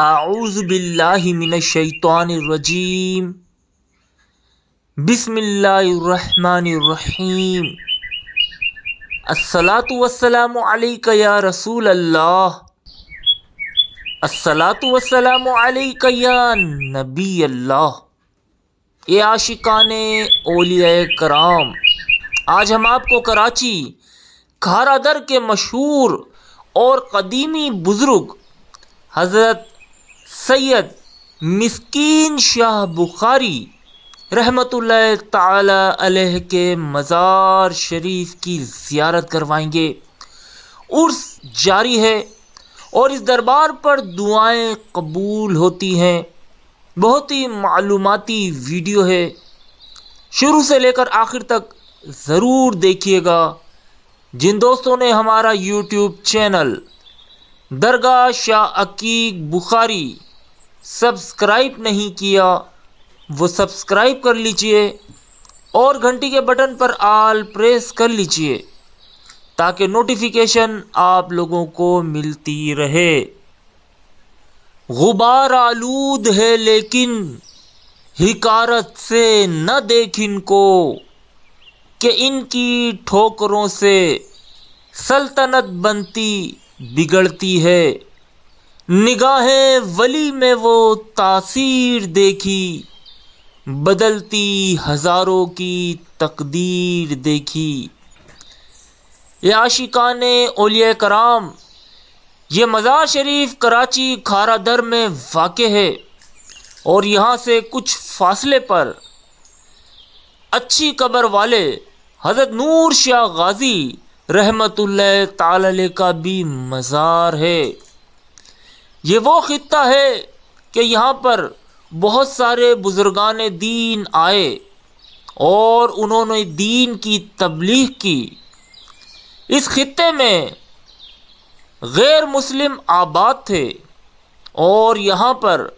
आउज़बिल्लिमिनशैतरजीम बिसमिल्लाम असलातम या रसूल अल्लाह या नबी अल्लाह ए आशिकान ओलिया कराम आज हम आपको कराची खारा दर के मशहूर और कदीमी बुज़ुर्ग हज़रत सैयद मस्किन शाह बुखारी रहमत अलह के मज़ार शरीफ की ज़्यारत करवाएंगे उर्स जारी है और इस दरबार पर दुआएं कबूल होती हैं बहुत ही मालूमती वीडियो है शुरू से लेकर आखिर तक ज़रूर देखिएगा जिन दोस्तों ने हमारा YouTube channel Dargah Shah Akeek Bukhari subscribe नहीं किया वो सब्सक्राइब कर लीजिए और घंटी के बटन पर आल प्रेस कर लीजिए ताकि नोटिफिकेशन आप लोगों को मिलती रहे गुबार आलूद है लेकिन हिकारत से न देख इनको कि इनकी ठोकरों से सल्तनत बनती बिगड़ती है निगाह वली में वो तासीर देखी बदलती हज़ारों की तकदीर देखी ये आशिकान ओलिय कराम ये मज़ार शरीफ कराची खारा दर में वाक़ है और यहाँ से कुछ फासले पर अच्छी कबर वाले हज़रत नूर शाह गाज़ी रहमत ताल का भी मज़ार है ये वो ख़त्ता है कि यहाँ पर बहुत सारे बुज़ुर्गान दीन आए और उन्होंने दीन की तबलीग की इस ख़त्े में गैर मुस्लिम आबाद थे और यहाँ पर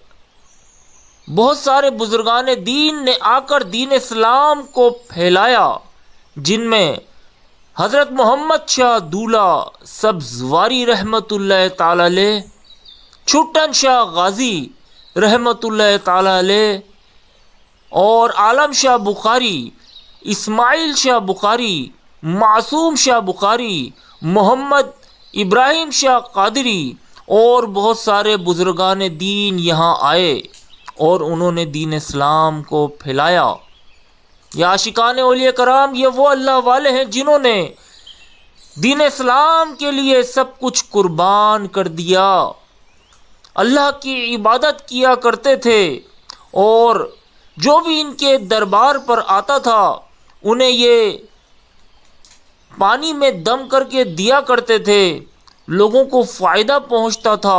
बहुत सारे बुज़ुर्गान दीन ने आकर दीन इस्लाम को फैलाया जिनमें हज़रत मोहम्मद शाह दूल्हा सब्ज़वारी रहमत ला छुट्टन शाह गाजी रहमत ताले और आलम शाह बुखारी इस्माइल शाह बुखारी मासूम शाह बुखारी मोहम्मद इब्राहिम शाह कादरी और बहुत सारे बुज़ुर्गान दीन यहाँ आए और उन्होंने दीन इस्लाम को फैलाया या उलिया कराम ये वो अल्लाह वाले हैं जिन्होंने दीन इस्लाम के लिए सब कुछ कुर्बान कर दिया अल्लाह की इबादत किया करते थे और जो भी इनके दरबार पर आता था उन्हें ये पानी में दम करके दिया करते थे लोगों को फ़ायदा पहुंचता था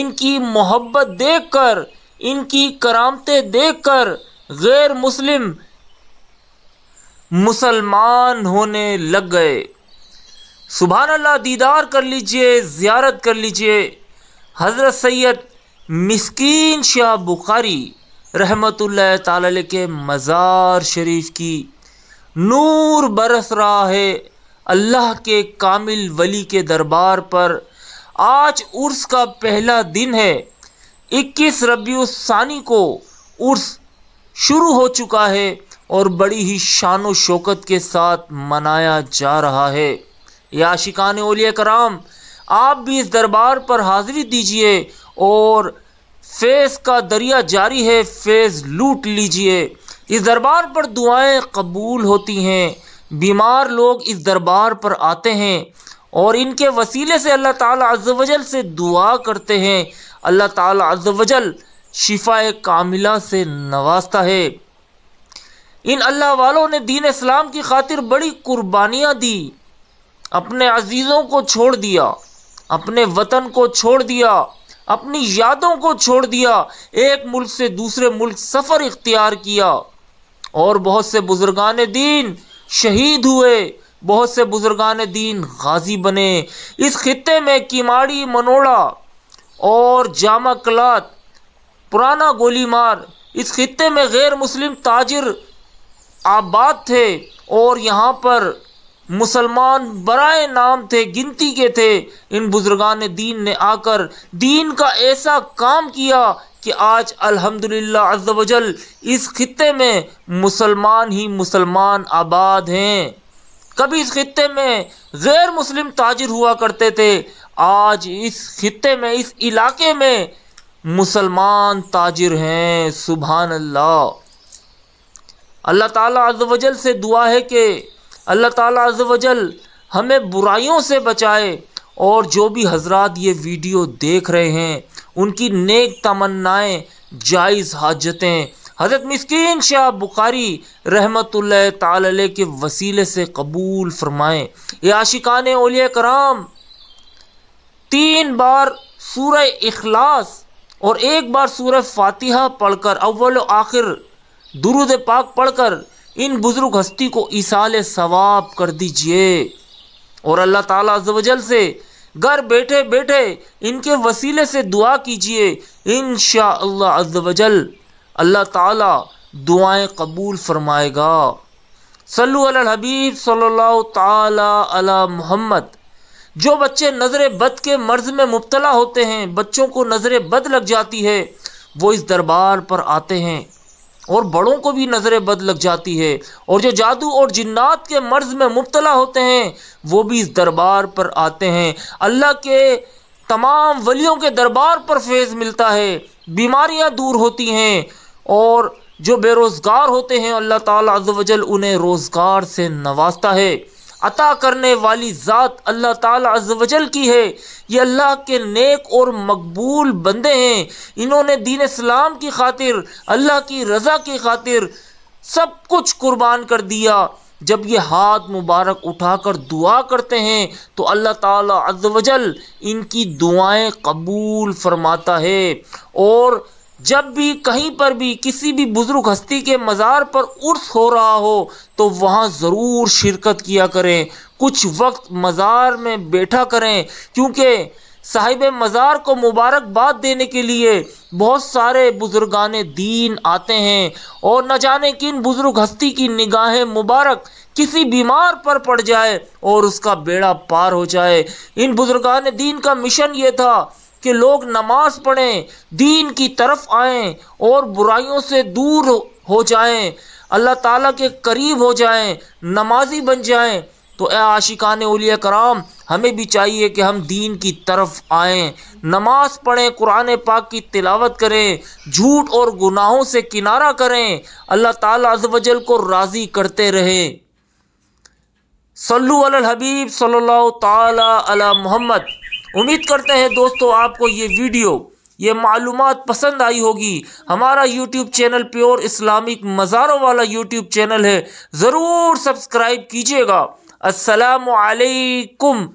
इनकी मोहब्बत देखकर इनकी करामते देखकर गैर मुस्लिम मुसलमान होने लग गए सुबह अल्लाह दीदार कर लीजिए ज़्यारत कर लीजिए हज़रत सैयद मिसकीन शाह बुखारी रहमत ताल के मज़ार शरीफ की नूर बरस रहा है अल्लाह के कामिल वली के दरबार पर आज उर्स का पहला दिन है 21 रबीसानी को उर्स शुरू हो चुका है और बड़ी ही शान शौकत के साथ मनाया जा रहा है याशिकान ओलिया कराम आप भी इस दरबार पर हाज़िरी दीजिए और फैज़ का दरिया जारी है फैज़ लूट लीजिए इस दरबार पर दुआएं कबूल होती हैं बीमार लोग इस दरबार पर आते हैं और इनके वसीले से अल्लाह ताला वजल से दुआ करते हैं अल्लाह ताला वजल शिफा कामिला से नवाजता है इन अल्लाह वालों ने दीन इस्लाम की खातिर बड़ी कुर्बानियाँ दी अपने अजीज़ों को छोड़ दिया अपने वतन को छोड़ दिया अपनी यादों को छोड़ दिया एक मुल्क से दूसरे मुल्क सफ़र इख्तियार किया और बहुत से बुजुर्गान दीन शहीद हुए बहुत से बुजुर्गान दीन गाजी बने इस खत्े में किमाड़ी मनोड़ा और जामा कलात पुराना गोली मार इस खत्े में गैर मुस्लिम ताजर आबाद थे और यहाँ पर मुसलमान बरए नाम थे गिनती के थे इन बुजुर्गान दीन ने आकर दीन का ऐसा काम किया कि आज अल्हम्दुलिल्लाह अज्जवजल इस खत्े में मुसलमान ही मुसलमान आबाद हैं कभी इस खत्े में गैर मुस्लिम ताजिर हुआ करते थे आज इस खत्े में इस इलाके में मुसलमान ताजिर हैं सुबहान अल्लाह अल्लाह ताला अज्जवजल से दुआ है कि अल्लाह ताला अजल हमें बुराइयों से बचाए और जो भी हजरत ये वीडियो देख रहे हैं उनकी नेक तमन्नाएँ जायज़ हाजतें हज़रत मस्किन शाह बुखारी रहमत ताल के वसीले से कबूल फरमाएँ ये आशिकान ओलिया कराम तीन बार सूर इखलास और एक बार सूर फातिहा पढ़कर अव्वल आखिर दुरुद पाक पढ़कर इन बुज़ुर्ग हस्ती को इसाल सवाब कर दीजिए और अल्लाह ताला अजल से घर बैठे बैठे इनके वसीले से दुआ कीजिए इन शाजल अल्लाह ताला दुआएं कबूल फरमाएगा सल्लु अल हबीब सल्लल्लाहु ताला अला मोहम्मद जो बच्चे नज़र बद के मर्ज़ में मुबतला होते हैं बच्चों को नज़र बद लग जाती है वो इस दरबार पर आते हैं और बड़ों को भी नज़र बद लग जाती है और जो जादू और जिन्नात के मर्ज में मुबतला होते हैं वो भी इस दरबार पर आते हैं अल्लाह के तमाम वलियों के दरबार पर फैज़ मिलता है बीमारियां दूर होती हैं और जो बेरोज़गार होते हैं अल्लाह ताला वजल उन्हें रोज़गार से नवाजता है अता करने वाली ज़ात अल्लाह ताला वजल की है ये अल्लाह के नेक और मकबूल बंदे हैं इन्होंने दीन इस्लाम की खातिर अल्लाह की रज़ा की खातिर सब कुछ कुर्बान कर दिया जब ये हाथ मुबारक उठाकर दुआ करते हैं तो अल्लाह ताला वजल इनकी दुआएं कबूल फरमाता है और जब भी कहीं पर भी किसी भी बुज़ुर्ग हस्ती के मज़ार पर उर्स हो रहा हो तो वहाँ ज़रूर शिरकत किया करें कुछ वक्त मज़ार में बैठा करें क्योंकि साहिब मज़ार को मुबारकबाद देने के लिए बहुत सारे बुज़ुर्गान दीन आते हैं और न जाने किन बुज़ुर्ग हस्ती की निगाहें मुबारक किसी बीमार पर पड़ जाए और उसका बेड़ा पार हो जाए इन बुज़ुर्गान दीन का मिशन ये था कि लोग नमाज पढ़ें दीन की तरफ आएं और बुराइयों से दूर हो जाएं अल्लाह ताला के करीब हो जाएं नमाजी बन जाएं तो ए आशिकान उलिया कराम हमें भी चाहिए कि हम दीन की तरफ आएं नमाज पढ़ें कुरान पाक की तिलावत करें झूठ और गुनाहों से किनारा करें अल्लाह ताला वजल को राज़ी करते रहें सल्लु अल हबीब सल्लल्लाहु ताला अला मोहम्मद उम्मीद करते हैं दोस्तों आपको ये वीडियो ये मालूम पसंद आई होगी हमारा यूट्यूब चैनल प्योर इस्लामिक मज़ारों वाला यूट्यूब चैनल है ज़रूर सब्सक्राइब कीजिएगा असलकुम